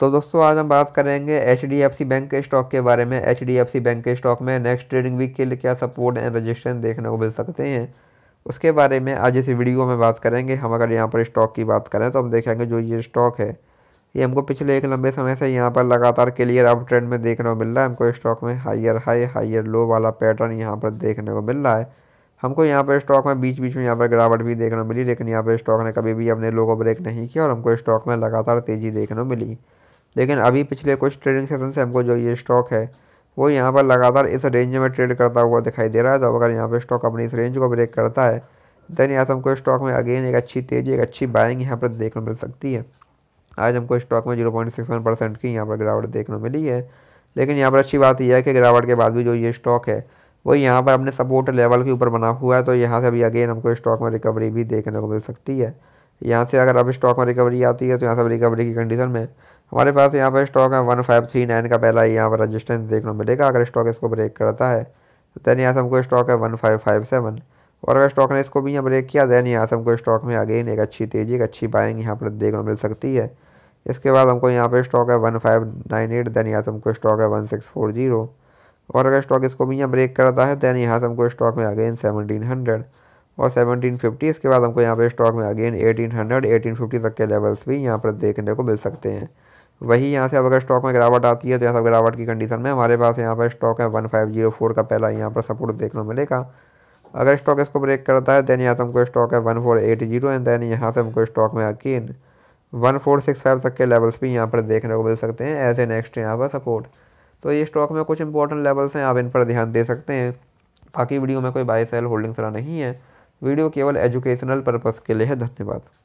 तो दोस्तों आज हम बात करेंगे H D F C bank के स्टॉक के बारे में H D F C bank के स्टॉक में नेक्स्ट ट्रेडिंग वीक के लिए क्या सपोर्ट एंड रजिस्ट्रेशन देखने को मिल सकते हैं उसके बारे में आज इस वीडियो में बात करेंगे हम अगर यहाँ पर स्टॉक की बात करें तो हम देखेंगे जो ये स्टॉक है ये हमको पिछले एक लंबे समय से यहाँ पर लगातार क्लियर अप ट्रेंड में देखने को मिल रहा है हमको स्टॉक में हाइयर हाई हाइयर लो वाला पैटर्न यहाँ पर देखने को मिल रहा है हमको यहाँ पर स्टॉक में बीच बीच में यहाँ पर गिरावट भी देखने को मिली लेकिन यहाँ पर स्टॉक ने कभी भी अपने लोगों को ब्रेक नहीं किया और हमको स्टॉक में लगातार तेज़ी देखने को मिली लेकिन अभी पिछले कुछ ट्रेडिंग सेशन से हमको जो ये स्टॉक है वो यहाँ पर लगातार इस रेंज में ट्रेड करता हुआ दिखाई दे रहा है तो अगर यहाँ पर स्टॉक अपनी इस रेंज को ब्रेक करता है देन यहाँ से हमको स्टॉक में अगेन एक अच्छी तेज़ी एक अच्छी बाइंग यहाँ पर देखने मिल सकती है आज हमको स्टॉक में zero point six one percent की यहाँ पर गिरावट देखने मिली है लेकिन यहाँ पर अच्छी बात यह है कि गिरावट के बाद भी जो ये स्टॉक है वो यहाँ पर अपने सपोर्ट लेवल के ऊपर बना हुआ है तो यहाँ से अभी अगेन हमको स्टॉक में रिकवरी भी देखने को मिल सकती है यहाँ से अगर अब स्टॉक में रिकवरी आती है तो यहाँ से रिकवरी की कंडीशन में हमारे पास यहाँ पर स्टॉक है वन फाइव थ्री नाइन का पहला यहाँ पर रजिस्टेंस देखने को मिलेगा अगर स्टॉक इसको ब्रेक करता है तो दैन यहाँ से हमको स्टॉक है वन फाइव फाइव सेवन और अगर स्टॉक ने इसको भी यहाँ ब्रेक किया दैन यहाँ से हमको स्टॉक में अगेन एक अच्छी तेजी एक अच्छी बाइंग यहाँ पर देखने को मिल सकती है इसके बाद हमको यहाँ पर स्टॉक है one five nine eight then यहाँ से हमको स्टॉक है वन सिक्स फोर जीरो और अगर स्टॉक इसको भी यहाँ ब्रेक करता है दैन यहाँ से हमको स्टॉक में अगेन सेवनटीन हंड्रेड और सेवनटीन फिफ्टी इसके बाद हमको यहाँ पर स्टॉक में again eighteen hundred eighteen fifty तक के लेवल्स भी यहाँ पर देखने को मिल सकते हैं वही यहाँ से अब अगर स्टॉक में गिरावट आती है तो यहाँ सब गिरावट की कंडीशन में हमारे पास यहाँ पर स्टॉक है वन फाइव जीरो फोर का पहला यहाँ पर सपोर्ट देखने मिलेगा अगर स्टॉक इसको ब्रेक करता है देन यहाँ से हमको स्टॉक है one four eight zero and then यहाँ से हमको स्टॉक में again one four six five तक के लेवल्स भी यहाँ पर देखने को मिल सकते हैं एज ए नेक्स्ट यहाँ पर सपोर्ट तो ये स्टॉक में कुछ इंपॉर्टेंट लेवल्स हैं आप इन पर ध्यान दे सकते हैं बाकी वीडियो में कोई बाय सेल होल्डिंग्स वाला नहीं है वीडियो केवल एजुकेशनल पर्पज़ के लिए है धन्यवाद